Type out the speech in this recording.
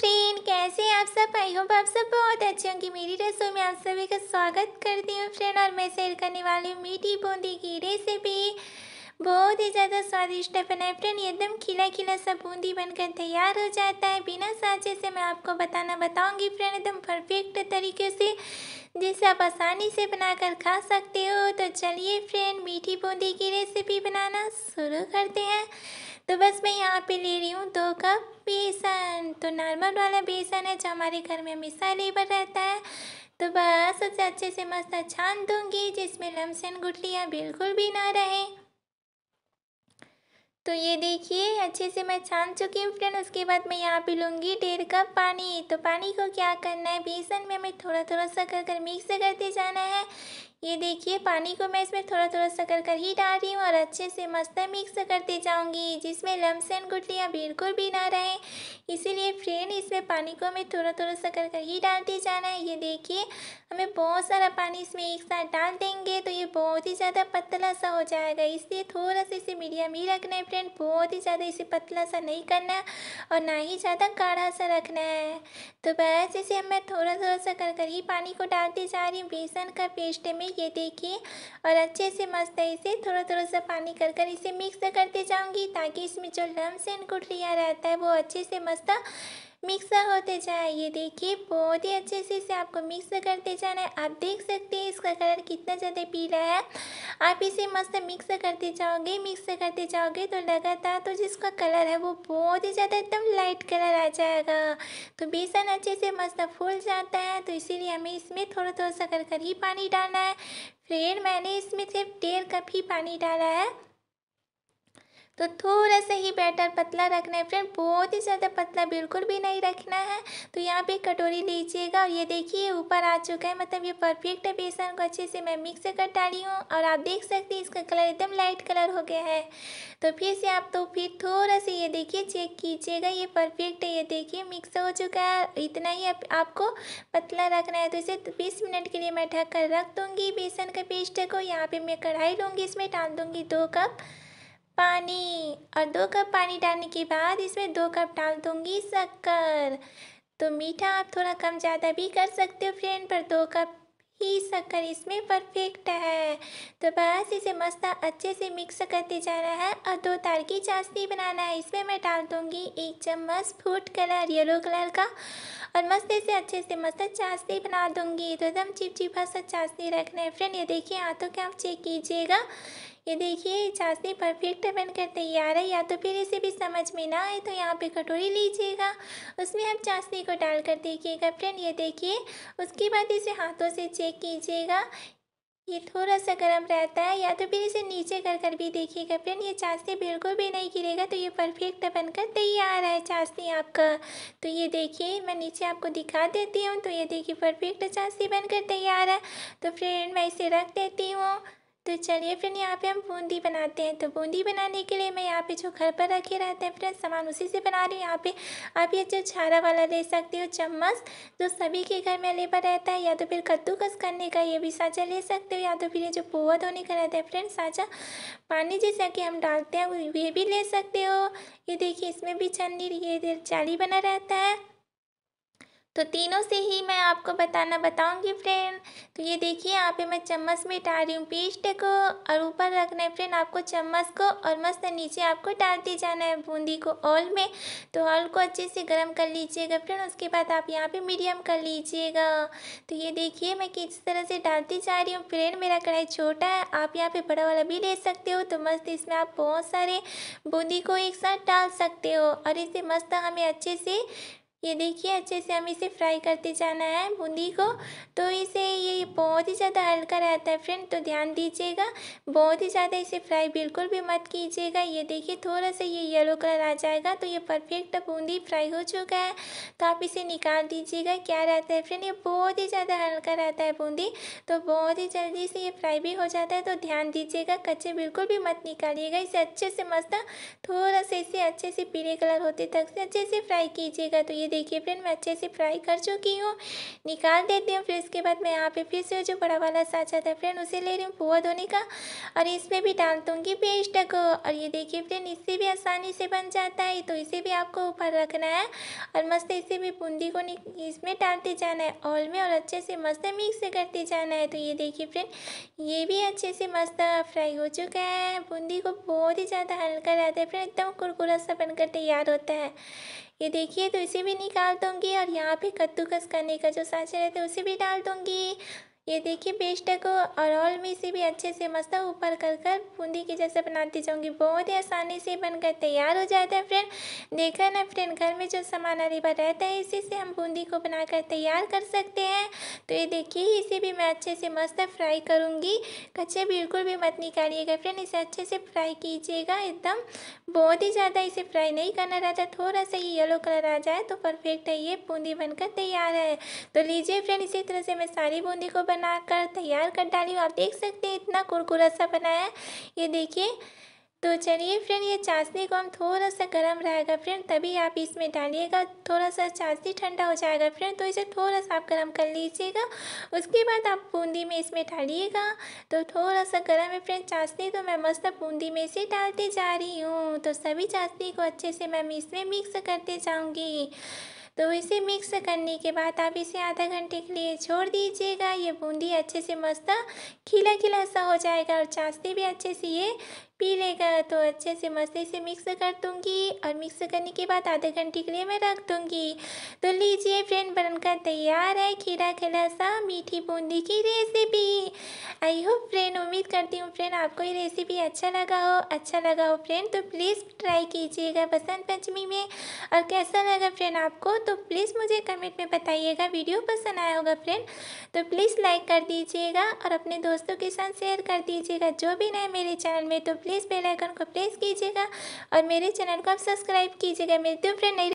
friend कैसे आप सब आई होप आप सब बहुत अच्छे होंगे मेरी रसोई में आप सभी का स्वागत करती हूँ फ्रेंड और मैं शेयर करने वाली हूँ मीठी बूंदी की रेसिपी बहुत ही ज़्यादा स्वादिष्ट है फ्रेंड एकदम खिला खिला सा बूंदी बनकर तैयार हो जाता है बिना साँचे से मैं आपको बताना बताऊँगी फ्रेंड एकदम परफेक्ट तरीके से जिसे आप आसानी से बनाकर खा सकते हो तो चलिए फ्रेंड मीठी बूंदी की रेसिपी बनाना शुरू करते हैं तो बस मैं यहाँ पे ले रही हूँ दो कप बेसन तो नॉर्मल वाला बेसन है जो हमारे घर में हमेशा लेबर रहता है तो बस उसे अच्छे से मस्त छान दूंगी जिसमें लमसन गुटलियाँ बिल्कुल भी ना रहें तो ये देखिए अच्छे से मैं छान चुकी हूँ फ्रेंड उसके बाद मैं यहाँ पे लूँगी डेढ़ कप पानी तो पानी को क्या करना है बेसन में हमें थोड़ा थोड़ा सा कर कर मिक्स करते जाना है ये देखिए पानी को मैं इसमें थोड़ा थोड़ा सा कर कर ही डाल रही हूँ और अच्छे से मस्त मिक्स करती जाऊँगी जिसमें लम्स एंड गुटलियाँ बिल्कुल भी ना रहें इसीलिए फ्रेंड इसमें पानी को हमें थोड़ा थोड़ा सा कर कर ही डालते जाना है ये देखिए हमें बहुत सारा पानी इसमें एक साथ डाल देंगे तो ये बहुत ही ज़्यादा पतला सा हो जाएगा इसलिए थोड़ा सा इसे मीडियम ही रखना है फ्रेंड बहुत ही ज़्यादा इसे पतला सा नहीं करना है और ना ही ज़्यादा गाढ़ा सा रखना है तो बस इसे मैं थोड़ा थोड़ा सा कर कर ही पानी को डालती जा रही हूँ बेसन का पेस्ट में ये देखिए और अच्छे से है इसे थोड़ा थोड़ा सा पानी कर कर इसे मिक्स करते जाऊंगी ताकि इसमें जो लम्स एंड गुठलियाँ रहता है वो अच्छे से मस्त मिक्सर होते जाए ये देखिए बहुत ही अच्छे से इसे आपको मिक्स करते जाना है आप देख सकते हैं इसका कलर कितना ज़्यादा पीला है आप इसे मस्त मिक्स करते जाओगे मिक्स करते जाओगे तो लगातार तो जिसका कलर है वो बहुत ही ज़्यादा एकदम लाइट कलर आ जाएगा तो बेसन अच्छे से मस्त फूल जाता है तो इसीलिए हमें इसमें थोड़ा थोड़ा सा कर कर ही पानी डालना है फिर मैंने इसमें सिर्फ डेढ़ कप ही पानी डाला है तो थोड़ा सा ही बैटर पतला रखना है फ्रेंड बहुत ही ज़्यादा पतला बिल्कुल भी नहीं रखना है तो यहाँ पे कटोरी लीजिएगा और ये देखिए ऊपर आ चुका है मतलब ये परफेक्ट है बेसन को अच्छे से मैं मिक्स कर डाली हूँ और आप देख सकते हैं इसका कलर एकदम लाइट कलर हो गया है तो फिर से आप तो फिर थोड़ा सा ये देखिए चेक कीजिएगा ये परफेक्ट है ये देखिए मिक्स हो चुका है इतना ही आपको पतला रखना है तो इसे बीस मिनट के लिए मैं ढक कर रख दूँगी बेसन के पेस्ट को यहाँ पर मैं कढ़ाई लूँगी इसमें डाल दूँगी दो कप पानी और दो कप पानी डालने के बाद इसमें दो कप डाल दूंगी शक्कर तो मीठा आप थोड़ा कम ज़्यादा भी कर सकते हो फ्रेंड पर दो कप ही शक्कर इसमें परफेक्ट है तो बस इसे मस्त अच्छे से मिक्स करते जाना है और दो तार की चाशनी बनाना है इसमें मैं डाल दूँगी एक चम्मच फूड कलर येलो कलर का और मस्त इसे अच्छे से मस्त चाशनी बना दूंगी तो एकदम चिपचिपा सा चाशनी रखना है फ्रेंड ये देखिए हाथों तो के आप चेक कीजिएगा ये देखिए चाशनी परफेक्ट बनकर तैयार है या तो फिर इसे भी समझ में ना आए तो यहाँ पे कटोरी लीजिएगा उसमें आप चाशनी को डालकर देखिएगा फ्रेंड ये देखिए उसके बाद इसे हाथों से चेक कीजिएगा ये थोड़ा सा गर्म रहता है या तो फिर इसे नीचे कर कर भी देखिएगा फ्रेंड ये चाशनी बिल्कुल भी नहीं गिरेगा तो ये परफेक्ट बनकर तैयार है चाशनी आपका तो ये देखिए मैं नीचे आपको दिखा देती हूँ तो ये देखिए परफेक्ट चाशनी बनकर तैयार है तो फ्रेंड मैं इसे रख देती हूँ तो चलिए फ्रेंड यहाँ पे हम बूंदी बनाते हैं तो बूंदी बनाने के लिए मैं यहाँ पे जो घर पर रखे रहते हैं फ्रेंड सामान उसी से बना रही हूँ यहाँ पे आप ये जो छारा वाला ले सकते हो चम्मच जो सभी के घर में अवेलेबल रहता है या तो फिर कद्दूकस करने का ये भी साँचा ले सकते हो या तो फिर ये जो पोहा धोने का रहता है फ्रेंड साँचा पानी जैसा कि हम डालते हैं ये भी ले सकते हो ये देखिए इसमें भी चन्नी ये चाली बना रहता है तो तीनों से ही मैं आपको बताना बताऊंगी फ्रेंड तो ये देखिए यहाँ पे मैं चम्मच में डाल रही हूँ पेस्ट को और ऊपर रखना है फ्रेंड आपको चम्मच को और मस्त नीचे आपको डालते जाना है बूंदी को ऑल में तो ऑल को अच्छे से गर्म कर लीजिएगा फ्रेंड उसके बाद आप यहाँ पे मीडियम कर लीजिएगा तो ये देखिए मैं किस तरह से डालती जा रही हूँ फ्रेंड मेरा कढ़ाई छोटा है आप यहाँ पर बड़ा वाला भी ले सकते हो तो मस्त इसमें आप बहुत सारे बूंदी को एक साथ डाल सकते हो और इसे मस्त हमें अच्छे से ये देखिए अच्छे से हमें इसे फ्राई करते जाना है बूंदी को तो इसे ये बहुत ही ज़्यादा हल्का रहता है फ्रेंड तो ध्यान दीजिएगा बहुत ही ज़्यादा इसे फ्राई बिल्कुल भी मत कीजिएगा ये देखिए थोड़ा सा ये येलो कलर आ जाएगा तो ये परफेक्ट बूंदी फ्राई हो चुका है तो आप इसे निकाल दीजिएगा क्या रहता है फ्रेंड ये बहुत ही ज़्यादा हल्का रहता है बूंदी तो बहुत ही जल्दी से ये फ्राई भी हो जाता है तो ध्यान दीजिएगा कच्चे बिल्कुल भी मत निकालिएगा इसे अच्छे से मस्त थोड़ा सा इसे अच्छे से पीले कलर होते तक से अच्छे से फ्राई कीजिएगा तो ये देखिए फ्रेंड मैं अच्छे से फ्राई कर चुकी हूँ निकाल देती हूँ फिर उसके बाद मैं यहाँ पे फिर से जो बड़ा वाला आता था फ्रेंड उसे ले रही हूँ पोहा धोने का और इसमें भी डाल दूँगी पेस्ट को और ये देखिए फ्रेंड इससे भी आसानी से बन जाता है तो इसे भी आपको ऊपर रखना है और मस्त इसे भी बूंदी को इसमें डालते जाना है ऑल में और अच्छे से मस्त मिक्स करते जाना है तो ये देखिए फ्रेंड ये भी अच्छे से मस्त फ्राई हो चुका है बूंदी को बहुत ही ज़्यादा हल्का रहता है फ्रेंड एकदम कुरकुरा सा बनकर तैयार होता है ये देखिए तो इसे भी निकाल दूंगी और यहाँ पे कद्दूकस करने का जो साँचा रहता है उसे भी डाल दूंगी ये देखिए पेस्ट को और ऑल में से भी अच्छे से मस्त ऊपर कर कर बूंदी के जैसे बनाती जाऊँगी बहुत ही आसानी से बनकर तैयार हो जाता है फ्रेंड देखा ना फ्रेंड घर में जो सामान अरेबा रहता है इसी से हम बूंदी को बनाकर तैयार कर सकते हैं तो ये देखिए इसे भी मैं अच्छे से मस्त फ्राई करूँगी कच्चे बिल्कुल भी मत निकालिएगा फ्रेंड इसे अच्छे से फ्राई कीजिएगा एकदम बहुत ही ज़्यादा इसे फ्राई नहीं करना रहता थोड़ा सा ये येलो कलर आ जाए तो परफेक्ट है ये बूंदी बनकर तैयार है तो लीजिए फ्रेंड इसी तरह से मैं सारी बूंदी को बना बनाकर तैयार कर डाली हूँ आप देख सकते हैं इतना कुरकुरा सा बनाया ये देखिए तो चलिए फ्रेंड ये चाशनी को हम थोड़ा सा गर्म रहेगा फ्रेंड तभी आप इसमें डालिएगा थोड़ा सा चाशनी ठंडा हो जाएगा फ्रेंड तो इसे थोड़ा सा आप गर्म कर लीजिएगा उसके बाद आप बूंदी में इसमें डालिएगा तो थोड़ा सा गर्म है फ्रेंड चाशनी तो मैं मस्त बूंदी में से डालती जा रही हूँ तो सभी चाशनी को अच्छे से मैं इसमें मिक्स करते जाऊँगी तो इसे मिक्स करने के बाद आप इसे आधा घंटे के लिए छोड़ दीजिएगा ये बूंदी अच्छे से मस्त खिला खिला सा हो जाएगा और चाशनी भी अच्छे से ये पी लेगा तो अच्छे से मस्ती से मिक्स कर दूंगी और मिक्स करने के बाद आधे घंटे के लिए मैं रख दूंगी तो लीजिए फ्रेंड बनकर तैयार है खीरा खिला सा मीठी बूंदी की रेसिपी आई होप फ्रेंड उम्मीद करती हूँ फ्रेंड आपको ये रेसिपी अच्छा लगा हो अच्छा लगा हो फ्रेंड तो प्लीज़ ट्राई कीजिएगा बसंत पंचमी में और कैसा लगा फ्रेंड आपको तो प्लीज़ मुझे कमेंट में बताइएगा वीडियो पसंद आया होगा फ्रेंड तो प्लीज़ लाइक कर दीजिएगा और अपने दोस्तों के साथ शेयर कर दीजिएगा जो भी नए मेरे चैनल में तो प्लीज़ बेलाइकन को प्रेस कीजिएगा और मेरे चैनल को आप सब्सक्राइब कीजिएगा मेरे दो फ्रेंड